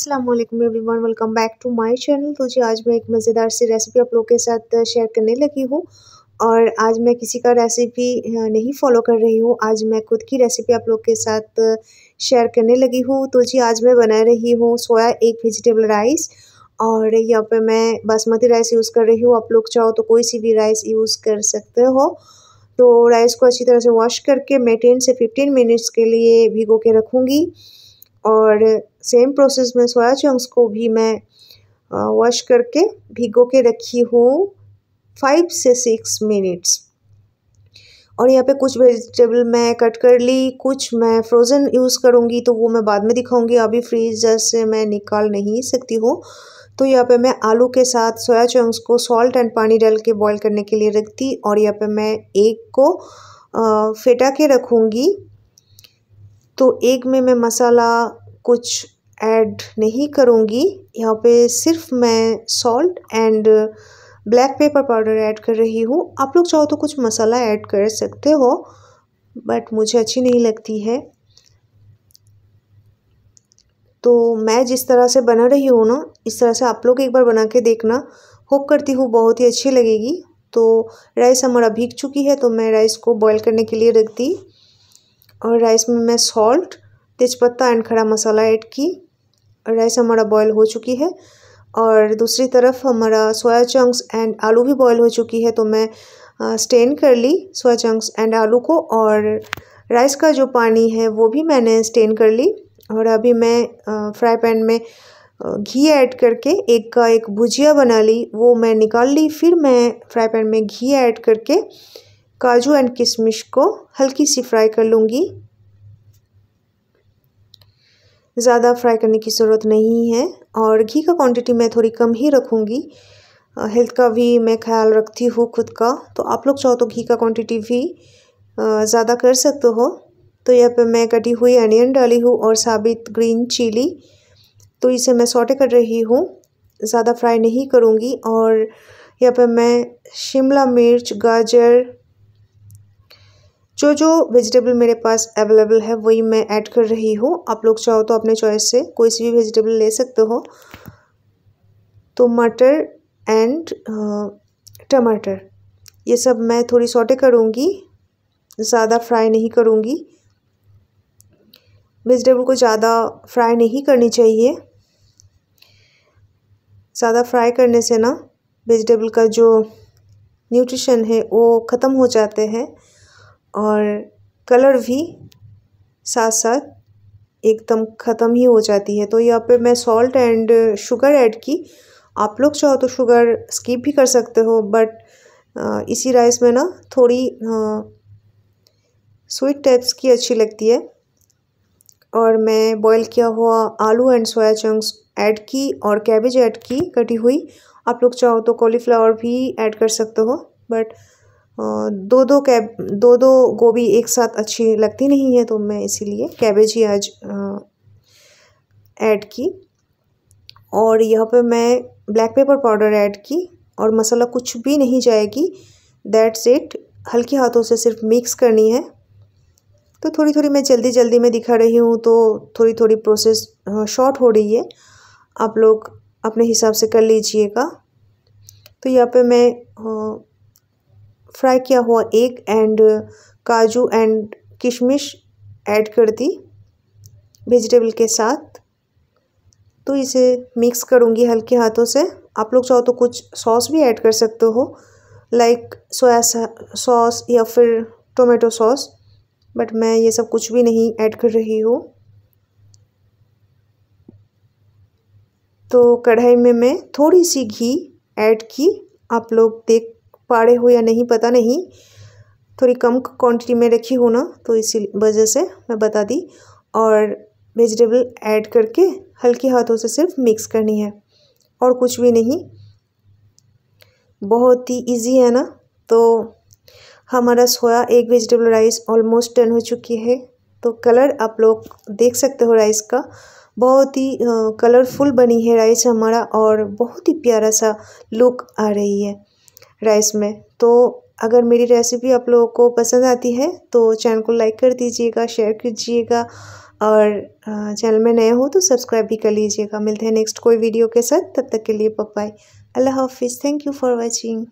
अस्सलाम वालेकुम everyone welcome back to my channel तो जी आज मैं एक मज़ेदार सी रेसिपी आप लोग के साथ शेयर करने लगी हूँ और आज मैं किसी का रेसिपी नहीं फॉलो कर रही हूँ आज मैं खुद की रेसिपी आप लोग के साथ शेयर करने लगी हूँ तो जी आज मैं बना रही हूँ सोया एक वेजिटेबल राइस और यहाँ पे मैं बासमती राइस यूज़ कर रही हूँ आप लोग चाहो तो कोई सी भी राइस यूज़ कर सकते हो तो राइस को अच्छी तरह से वॉश करके मैं टेन से फिफ्टीन मिनट्स के लिए भिगो के रखूँगी और सेम प्रोसेस में सोया चंक्स को भी मैं वॉश करके भिगो के रखी हूँ फाइव से सिक्स मिनट्स और यहाँ पे कुछ वेजिटेबल मैं कट कर ली कुछ मैं फ्रोज़न यूज़ करूँगी तो वो मैं बाद में दिखाऊँगी अभी फ्रीजर से मैं निकाल नहीं सकती हूँ तो यहाँ पे मैं आलू के साथ सोया चंक्स को सॉल्ट एंड पानी डाल के बॉईल करने के लिए रखती और यहाँ पे मैं एक को आ, फेटा के रखूँगी तो एक में मैं मसाला कुछ ऐड नहीं करूँगी यहाँ पे सिर्फ मैं salt and black pepper powder add कर रही हूँ आप लोग चाहो तो कुछ मसाला ऐड कर सकते हो बट मुझे अच्छी नहीं लगती है तो मैं जिस तरह से बना रही हूँ ना इस तरह से आप लोग एक बार बना के देखना होप करती हूँ बहुत ही अच्छी लगेगी तो राइस हमारा भीग चुकी है तो मैं राइस को बॉईल करने के लिए रख दी और राइस में मैं सॉल्ट तेज़पत्ता एंड खड़ा मसाला ऐड की राइस हमारा बॉयल हो चुकी है और दूसरी तरफ हमारा सोया चंक्स एंड आलू भी बॉयल हो चुकी है तो मैं स्टेन कर ली सोया चंक्स एंड आलू को और राइस का जो पानी है वो भी मैंने स्टेन कर ली और अभी मैं फ्राई पैन में घी ऐड करके एक का एक भुजिया बना ली वो मैं निकाल ली फिर मैं फ्राई पैन में घी ऐड करके काजू एंड किशमिश को हल्की सी फ्राई कर लूँगी ज़्यादा फ्राई करने की ज़रूरत नहीं है और घी का क्वांटिटी मैं थोड़ी कम ही रखूँगी हेल्थ का भी मैं ख्याल रखती हूँ खुद का तो आप लोग चाहो तो घी का क्वांटिटी भी ज़्यादा कर सकते हो तो यहाँ पे मैं कटी हुई अनियन डाली हूँ और साबित ग्रीन चिली तो इसे मैं सोटे कर रही हूँ ज़्यादा फ्राई नहीं करूँगी और यहाँ पर मैं शिमला मिर्च गाजर जो जो वेजिटेबल मेरे पास अवेलेबल है वही मैं ऐड कर रही हूँ आप लोग चाहो तो अपने चॉइस से कोई सी भी वेजिटेबल ले सकते हो तो मटर एंड टमाटर ये सब मैं थोड़ी सॉटे करूँगी ज़्यादा फ्राई नहीं करूँगी वेजिटेबल को ज़्यादा फ्राई नहीं करनी चाहिए ज़्यादा फ्राई करने से ना वेजिटेबल का जो न्यूट्रिशन है वो ख़त्म हो जाते हैं और कलर भी साथ साथ एकदम ख़त्म ही हो जाती है तो यहाँ पे मैं सॉल्ट एंड शुगर ऐड की आप लोग चाहो तो शुगर स्किप भी कर सकते हो बट इसी राइस में ना थोड़ी स्वीट टाइप्स की अच्छी लगती है और मैं बॉईल किया हुआ आलू एंड सोया चंक्स ऐड की और कैबेज ऐड की कटी हुई आप लोग चाहो तो कॉलीफ्लावर भी ऐड कर सकते हो बट दो दो कैब दो दो गोभी एक साथ अच्छी लगती नहीं है तो मैं इसीलिए कैबेज ही आज ऐड की और यहाँ पे मैं ब्लैक पेपर पाउडर ऐड की और मसाला कुछ भी नहीं जाएगी दैट्स इट हल्के हाथों से सिर्फ मिक्स करनी है तो थोड़ी थोड़ी मैं जल्दी जल्दी में दिखा रही हूँ तो थोड़ी थोड़ी प्रोसेस शॉर्ट हो रही है आप लोग अपने हिसाब से कर लीजिएगा तो यहाँ पे मैं फ्राई किया हुआ एग एंड काजू एंड किशमिश ऐड कर दी वेजिटेबल के साथ तो इसे मिक्स करूँगी हल्के हाथों से आप लोग चाहो तो कुछ सॉस भी ऐड कर सकते हो लाइक सोया सॉस या फिर टोमेटो सॉस बट मैं ये सब कुछ भी नहीं ऐड कर रही हूँ तो कढ़ाई में मैं थोड़ी सी घी ऐड की आप लोग देख पाड़े हो या नहीं पता नहीं थोड़ी कम क्वांटिटी में रखी हो ना तो इसी वजह से मैं बता दी और वेजिटेबल ऐड करके हल्के हाथों से सिर्फ मिक्स करनी है और कुछ भी नहीं बहुत ही इजी है ना तो हमारा सोया एक वेजिटेबल राइस ऑलमोस्ट डन हो चुकी है तो कलर आप लोग देख सकते हो राइस का बहुत ही कलरफुल बनी है राइस हमारा और बहुत ही प्यारा सा लुक आ रही है राइस में तो अगर मेरी रेसिपी आप लोगों को पसंद आती है तो चैनल को लाइक कर दीजिएगा शेयर कीजिएगा और चैनल में नए हो तो सब्सक्राइब भी कर लीजिएगा मिलते हैं नेक्स्ट कोई वीडियो के साथ तब तक के लिए पप्पाई अल्लाह हाफिज़ थैंक यू फॉर वॉचिंग